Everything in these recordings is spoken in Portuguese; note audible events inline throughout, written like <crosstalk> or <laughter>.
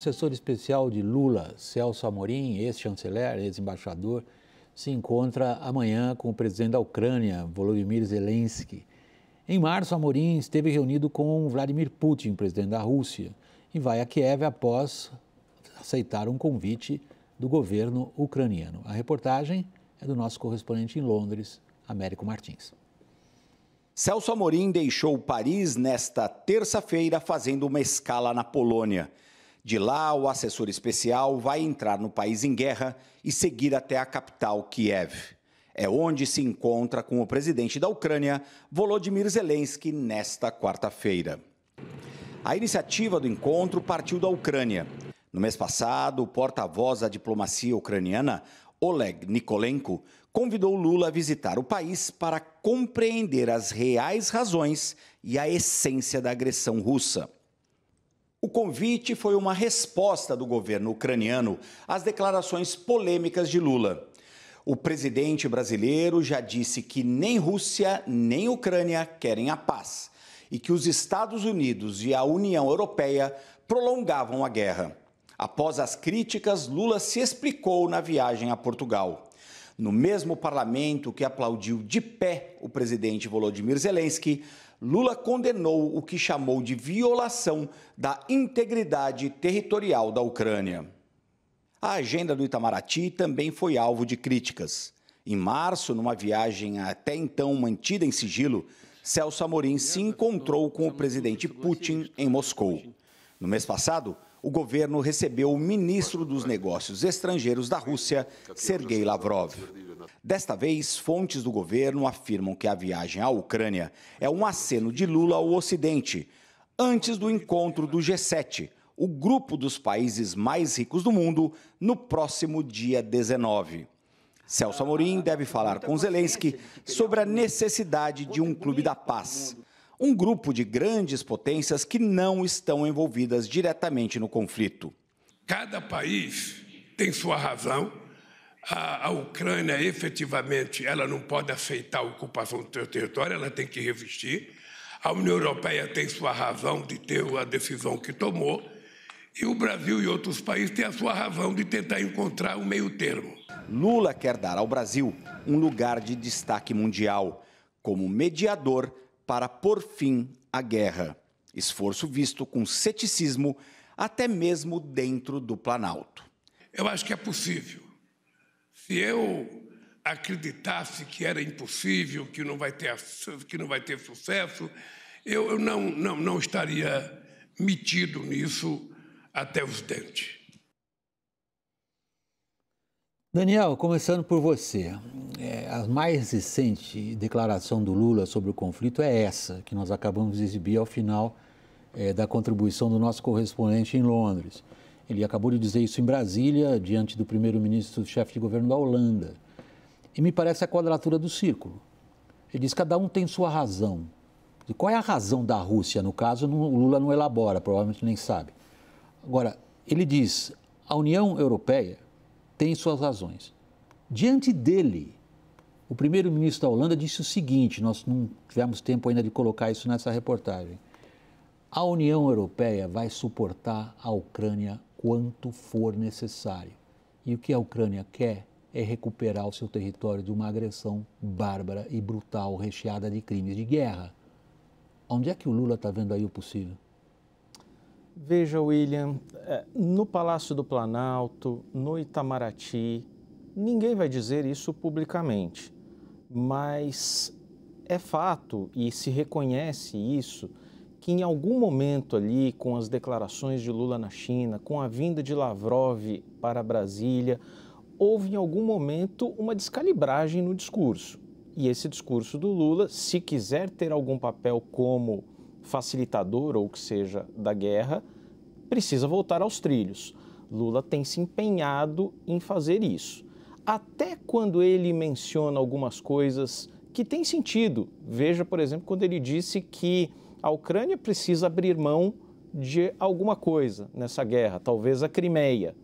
assessor especial de Lula, Celso Amorim, ex-chanceler, ex-embaixador, se encontra amanhã com o presidente da Ucrânia, Volodymyr Zelensky. Em março, Amorim esteve reunido com Vladimir Putin, presidente da Rússia, e vai a Kiev após aceitar um convite do governo ucraniano. A reportagem é do nosso correspondente em Londres, Américo Martins. Celso Amorim deixou Paris nesta terça-feira fazendo uma escala na Polônia. De lá, o assessor especial vai entrar no país em guerra e seguir até a capital, Kiev. É onde se encontra com o presidente da Ucrânia, Volodymyr Zelensky, nesta quarta-feira. A iniciativa do encontro partiu da Ucrânia. No mês passado, o porta-voz da diplomacia ucraniana, Oleg Nikolenko, convidou Lula a visitar o país para compreender as reais razões e a essência da agressão russa. O convite foi uma resposta do governo ucraniano às declarações polêmicas de Lula. O presidente brasileiro já disse que nem Rússia nem Ucrânia querem a paz e que os Estados Unidos e a União Europeia prolongavam a guerra. Após as críticas, Lula se explicou na viagem a Portugal. No mesmo parlamento que aplaudiu de pé o presidente Volodymyr Zelensky, Lula condenou o que chamou de violação da integridade territorial da Ucrânia. A agenda do Itamaraty também foi alvo de críticas. Em março, numa viagem até então mantida em sigilo, Celso Amorim se encontrou com o presidente Putin em Moscou. No mês passado, o governo recebeu o ministro dos Negócios Estrangeiros da Rússia, Sergei Lavrov. Desta vez, fontes do governo afirmam que a viagem à Ucrânia é um aceno de Lula ao Ocidente, antes do encontro do G7, o grupo dos países mais ricos do mundo, no próximo dia 19. Celso Amorim deve falar com Zelensky sobre a necessidade de um clube da paz um grupo de grandes potências que não estão envolvidas diretamente no conflito. Cada país tem sua razão. A, a Ucrânia, efetivamente, ela não pode aceitar a ocupação do seu território, ela tem que resistir. A União Europeia tem sua razão de ter a decisão que tomou. E o Brasil e outros países têm a sua razão de tentar encontrar um meio termo. Lula quer dar ao Brasil um lugar de destaque mundial como mediador para por fim à guerra. Esforço visto com ceticismo até mesmo dentro do Planalto. Eu acho que é possível. Se eu acreditasse que era impossível, que não vai ter, que não vai ter sucesso, eu, eu não, não, não estaria metido nisso até os dentes. Daniel, começando por você, é, a mais recente declaração do Lula sobre o conflito é essa, que nós acabamos de exibir ao final é, da contribuição do nosso correspondente em Londres. Ele acabou de dizer isso em Brasília, diante do primeiro-ministro, chefe de governo da Holanda. E me parece a quadratura do círculo. Ele diz que cada um tem sua razão. E qual é a razão da Rússia? No caso, o Lula não elabora, provavelmente nem sabe. Agora, ele diz: a União Europeia tem suas razões. Diante dele, o primeiro-ministro da Holanda disse o seguinte: nós não tivemos tempo ainda de colocar isso nessa reportagem. A União Europeia vai suportar a Ucrânia quanto for necessário. E o que a Ucrânia quer é recuperar o seu território de uma agressão bárbara e brutal, recheada de crimes de guerra. Onde é que o Lula está vendo aí o possível? Veja, William, é, no Palácio do Planalto, no Itamaraty, ninguém vai dizer isso publicamente, mas é fato e se reconhece isso que em algum momento ali, com as declarações de Lula na China, com a vinda de Lavrov para Brasília, houve em algum momento uma descalibragem no discurso. E esse discurso do Lula, se quiser ter algum papel como Facilitador ou que seja da guerra, precisa voltar aos trilhos. Lula tem se empenhado em fazer isso. Até quando ele menciona algumas coisas que têm sentido. Veja, por exemplo, quando ele disse que a Ucrânia precisa abrir mão de alguma coisa nessa guerra, talvez a Crimeia,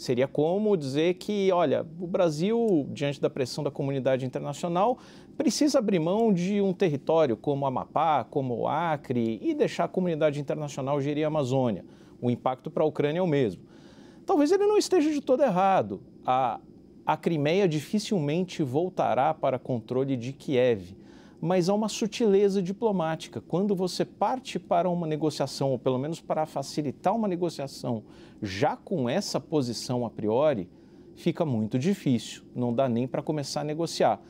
Seria como dizer que, olha, o Brasil, diante da pressão da comunidade internacional, precisa abrir mão de um território como Amapá, como Acre e deixar a comunidade internacional gerir a Amazônia. O impacto para a Ucrânia é o mesmo. Talvez ele não esteja de todo errado. A, a Crimeia dificilmente voltará para controle de Kiev mas há uma sutileza diplomática. Quando você parte para uma negociação, ou pelo menos para facilitar uma negociação, já com essa posição a priori, fica muito difícil, não dá nem para começar a negociar.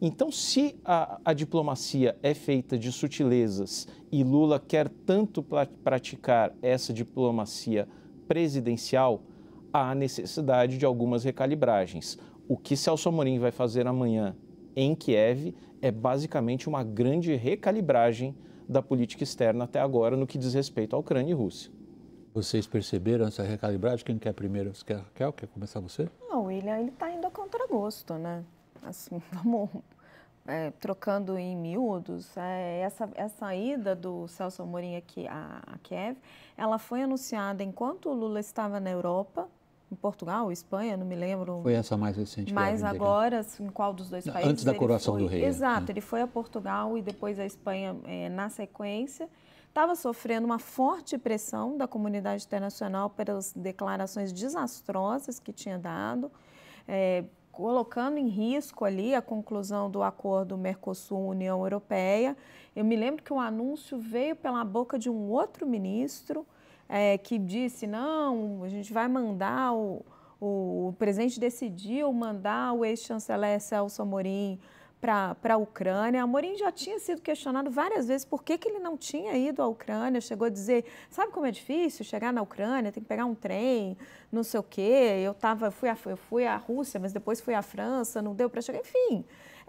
Então, se a, a, diplomacia é feita de sutilezas e Lula quer tanto praticar essa diplomacia presidencial, há necessidade de algumas recalibragens. O que Celso Amorim vai fazer amanhã em Kiev é basicamente uma grande recalibragem da política externa até agora no que diz respeito à Ucrânia e Rússia. Vocês perceberam essa recalibragem? Quem quer primeiro? Você quer, Raquel? Quer começar você? Não, William, ele está indo a contragosto, né? Assim, <laughs> vamos é, trocando em miúdos. É, essa, essa ida do Celso Amorim aqui a, a Kiev, ela foi anunciada enquanto o Lula estava na Europa, em Portugal, Espanha, não me lembro. Foi essa mais recente. Mas agora, assim, em qual dos dois países? Antes da coroação foi... do rei. É. Exato, é. ele foi a Portugal e depois a Espanha é, na sequência. Estava sofrendo uma forte pressão da comunidade internacional pelas declarações desastrosas que tinha dado, é, colocando em risco ali a conclusão do acordo Mercosul-União Europeia. Eu me lembro que o anúncio veio pela boca de um outro ministro é, que disse, não, a gente vai mandar o, o, o presidente decidiu mandar o ex-chanceler Celso Amorim para a Ucrânia. Amorim já tinha sido questionado várias vezes por que, que ele não tinha ido à Ucrânia. Chegou a dizer, sabe como é difícil chegar na Ucrânia, tem que pegar um trem, não sei o quê. Eu, tava, fui, a, eu fui à Rússia, mas depois fui à França, não deu para chegar. Enfim, é,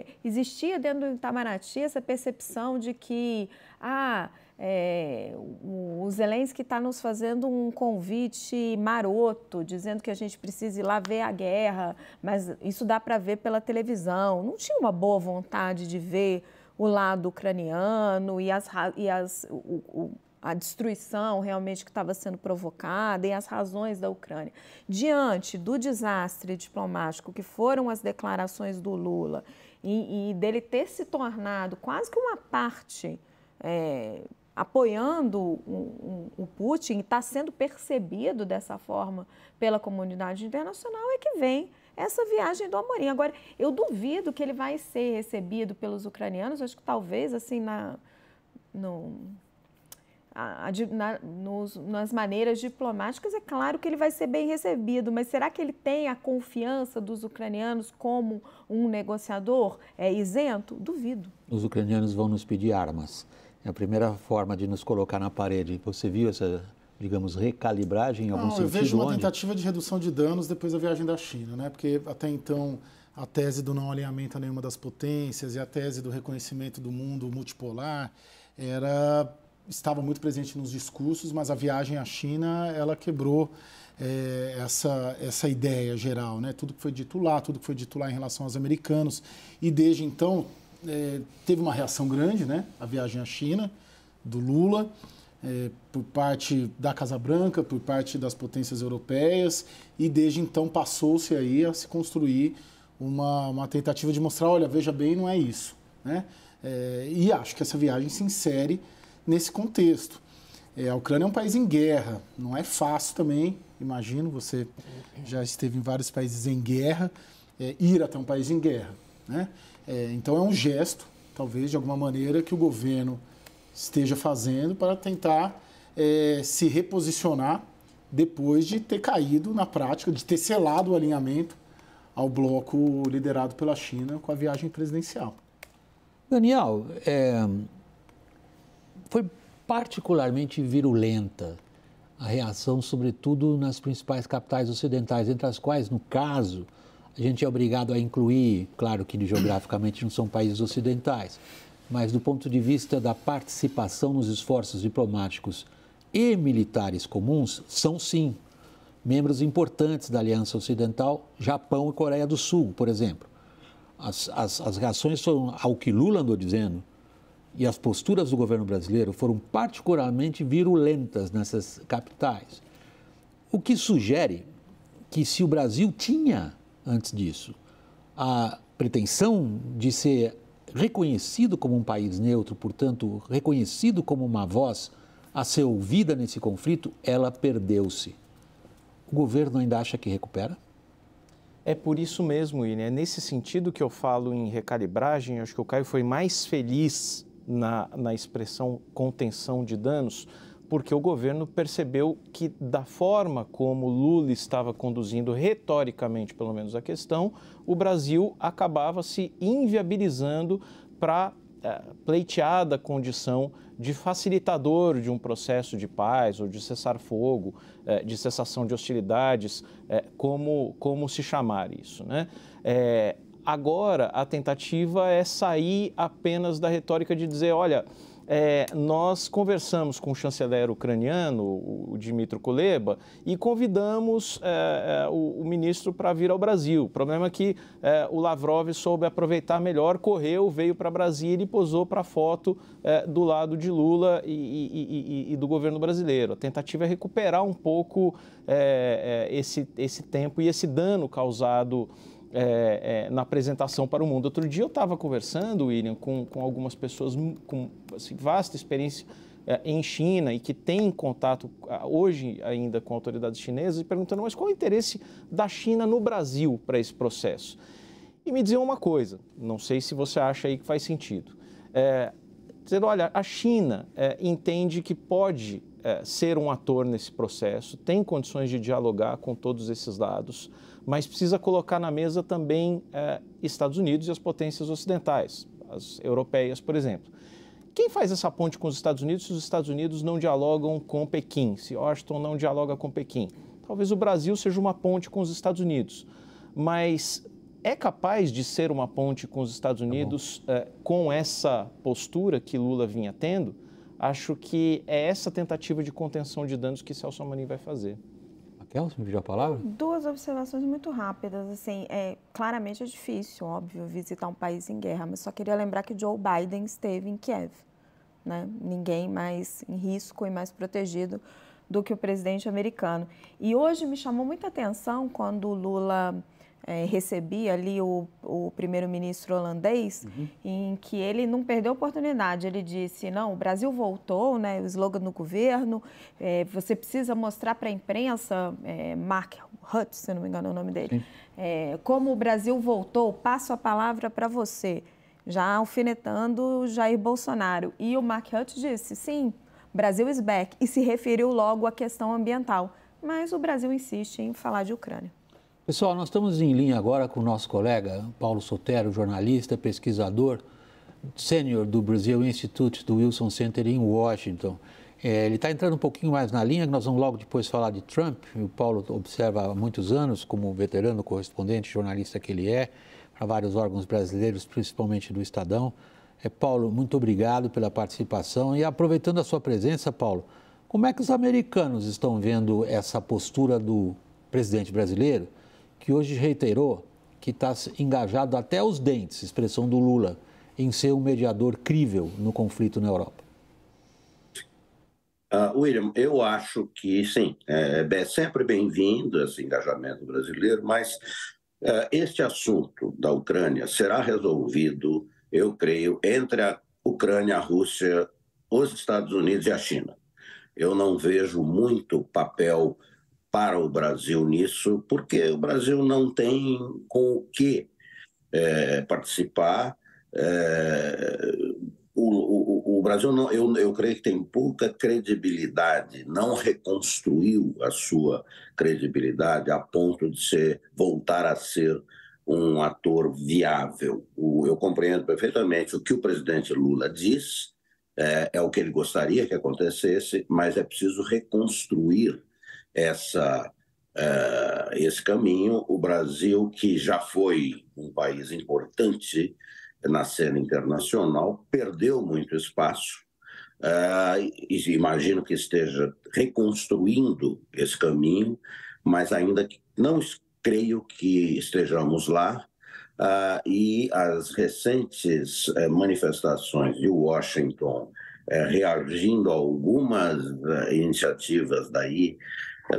é, existia dentro do Itamaraty essa percepção de que ah, é, o Zelensky está nos fazendo um convite maroto, dizendo que a gente precisa ir lá ver a guerra, mas isso dá para ver pela televisão. Não tinha uma boa vontade de ver o lado ucraniano e, as, e as, o, a destruição realmente que estava sendo provocada e as razões da Ucrânia. Diante do desastre diplomático que foram as declarações do Lula e, e dele ter se tornado quase que uma parte. É, apoiando o, o, o Putin, está sendo percebido dessa forma pela comunidade internacional, é que vem essa viagem do Amorim. Agora, eu duvido que ele vai ser recebido pelos ucranianos, acho que talvez assim na. No, a, na, nos, nas maneiras diplomáticas, é claro que ele vai ser bem recebido, mas será que ele tem a confiança dos ucranianos como um negociador é, isento? Duvido. Os ucranianos vão nos pedir armas. É a primeira forma de nos colocar na parede. Você viu essa, digamos, recalibragem em algum Não, sentido? Eu vejo uma onde? tentativa de redução de danos depois da viagem da China, né? porque até então a tese do não alinhamento a nenhuma das potências e a tese do reconhecimento do mundo multipolar era estava muito presente nos discursos, mas a viagem à China ela quebrou é, essa, essa ideia geral, né? Tudo que foi dito lá, tudo que foi dito lá em relação aos americanos. E desde então é, teve uma reação grande, né? A viagem à China do Lula. É, por parte da Casa Branca, por parte das potências europeias, e desde então passou-se aí a se construir uma, uma tentativa de mostrar, olha, veja bem, não é isso. Né? É, e acho que essa viagem se insere nesse contexto. É, a Ucrânia é um país em guerra, não é fácil também, imagino, você já esteve em vários países em guerra, é, ir até um país em guerra. Né? É, então é um gesto, talvez, de alguma maneira, que o governo esteja fazendo para tentar é, se reposicionar depois de ter caído na prática, de ter selado o alinhamento ao bloco liderado pela China com a viagem presidencial. Daniel, é, foi particularmente virulenta a reação, sobretudo nas principais capitais ocidentais, entre as quais, no caso, a gente é obrigado a incluir, claro que geograficamente não são países ocidentais, mas do ponto de vista da participação nos esforços diplomáticos e militares comuns, são sim membros importantes da Aliança Ocidental, Japão e Coreia do Sul, por exemplo. As, as, as reações foram ao que Lula andou dizendo, e as posturas do governo brasileiro foram particularmente virulentas nessas capitais. O que sugere que, se o Brasil tinha, antes disso, a pretensão de ser reconhecido como um país neutro, portanto, reconhecido como uma voz a ser ouvida nesse conflito, ela perdeu-se. O governo ainda acha que recupera? É por isso mesmo, e É nesse sentido que eu falo em recalibragem. Acho que o Caio foi mais feliz na, na expressão contenção de danos, porque o governo percebeu que, da forma como Lula estava conduzindo retoricamente, pelo menos, a questão, o Brasil acabava se inviabilizando para é, eh, pleiteada condição de facilitador de um processo de paz ou de cessar fogo, é, de cessação de hostilidades, é, como, como se chamar isso. Né? Agora, a tentativa é sair apenas da retórica de dizer: olha, é, nós conversamos com o chanceler ucraniano, o Dmitry Kuleba, e convidamos é, é o, o, ministro para vir ao Brasil. O problema é que é, o Lavrov soube aproveitar melhor, correu, veio para Brasília e posou para a foto é, do lado de Lula e, e, e, e, do governo brasileiro. A tentativa é recuperar um pouco é, esse, esse tempo e esse dano causado é, é, na apresentação para o mundo. Outro dia eu estava conversando, William, com, com algumas pessoas com assim, vasta experiência é, em China e que têm contato hoje ainda com autoridades chinesas e perguntando, mas qual é o interesse da China no Brasil para esse processo? E me diziam uma coisa, não sei se você acha aí que faz sentido. É, dizendo, olha, a China é, entende que pode é, ser um ator nesse processo, tem condições de dialogar com todos esses lados, mas precisa colocar na mesa também é, Estados Unidos e as potências ocidentais, as europeias, por exemplo. Quem faz essa ponte com os Estados Unidos se os Estados Unidos não dialogam com Pequim, se Washington não dialoga com Pequim? Talvez o Brasil seja uma ponte com os Estados Unidos, mas é capaz de ser uma ponte com os Estados tá Unidos tá é, com essa postura que Lula vinha tendo? Acho que é essa tentativa de contenção de danos que Celso Amorim vai fazer. Raquel, você me pediu a palavra? Duas observações muito rápidas. Assim, é, claramente é difícil, óbvio, visitar um país em guerra, mas só queria lembrar que Joe Biden esteve em Kiev. Né? Ninguém mais em risco e mais protegido do que o presidente americano. E hoje me chamou muita atenção quando o Lula é, recebi ali o, o primeiro-ministro holandês, uhum. em que ele não perdeu a oportunidade. Ele disse: não, o Brasil voltou, né, o slogan do governo, é, você precisa mostrar para a imprensa, é, Mark Hutt, se não me engano é o nome dele, é, como o Brasil voltou, passo a palavra para você, já alfinetando Jair Bolsonaro. E o Mark Hutt disse: sim, Brasil is back, e se referiu logo à questão ambiental. Mas o Brasil insiste em falar de Ucrânia. Pessoal, nós estamos em linha agora com o nosso colega Paulo Sotero, jornalista, pesquisador sênior do Brasil Institute do Wilson Center em Washington. É, ele está entrando um pouquinho mais na linha, nós vamos logo depois falar de Trump. O Paulo observa há muitos anos, como veterano correspondente, jornalista que ele é, para vários órgãos brasileiros, principalmente do Estadão. É, Paulo, muito obrigado pela participação. E aproveitando a sua presença, Paulo, como é que os americanos estão vendo essa postura do presidente brasileiro? que hoje reiterou que está engajado até os dentes, expressão do Lula, em ser um mediador crível no conflito na Europa? Uh, William, eu acho que sim, é, é, sempre bem-vindo esse engajamento brasileiro, mas uh, este assunto da Ucrânia será resolvido, eu creio, entre a Ucrânia, a Rússia, os Estados Unidos e a China. Eu não vejo muito papel para o Brasil nisso, porque o Brasil não tem com o que é, participar. É, o, o, o, Brasil, não, eu, eu creio que tem pouca credibilidade, não reconstruiu a sua credibilidade a ponto de ser, voltar a ser um ator viável. O, eu compreendo perfeitamente o que o presidente Lula diz, é, é o que ele gostaria que acontecesse, mas é preciso reconstruir essa, uh, esse caminho. O Brasil, que já foi um país importante na cena internacional, perdeu muito espaço. Uh, imagino que esteja reconstruindo esse caminho, mas ainda não creio que estejamos lá. Uh, e as recentes uh, manifestações de Washington uh, reagindo a algumas iniciativas daí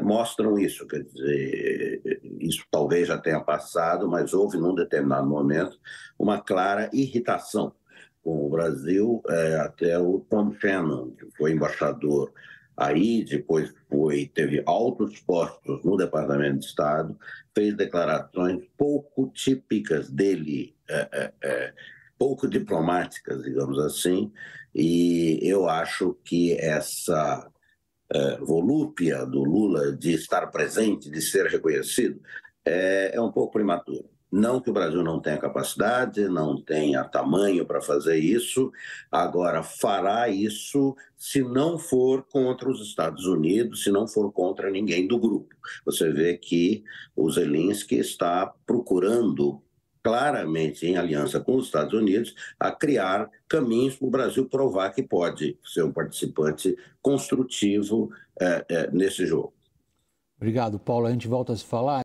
mostram isso. Quer dizer, isso talvez já tenha passado, mas houve num determinado momento uma clara irritação com o Brasil, é, até o Tom Shannon, que foi embaixador aí, depois foi teve altos postos no Departamento de Estado, fez declarações pouco típicas dele, é, é, é pouco diplomáticas, digamos assim, e eu acho que essa é, volúpia do Lula de estar presente, de ser reconhecido, é, é um pouco prematuro. Não que o Brasil não tenha capacidade, não tenha tamanho para fazer isso, agora fará isso se não for contra os Estados Unidos, se não for contra ninguém do grupo. Você vê que o Zelensky está procurando claramente em aliança com os Estados Unidos a criar caminhos para o Brasil provar que pode ser um participante construtivo é, é, nesse jogo. Obrigado, Paulo. A gente volta a se falar.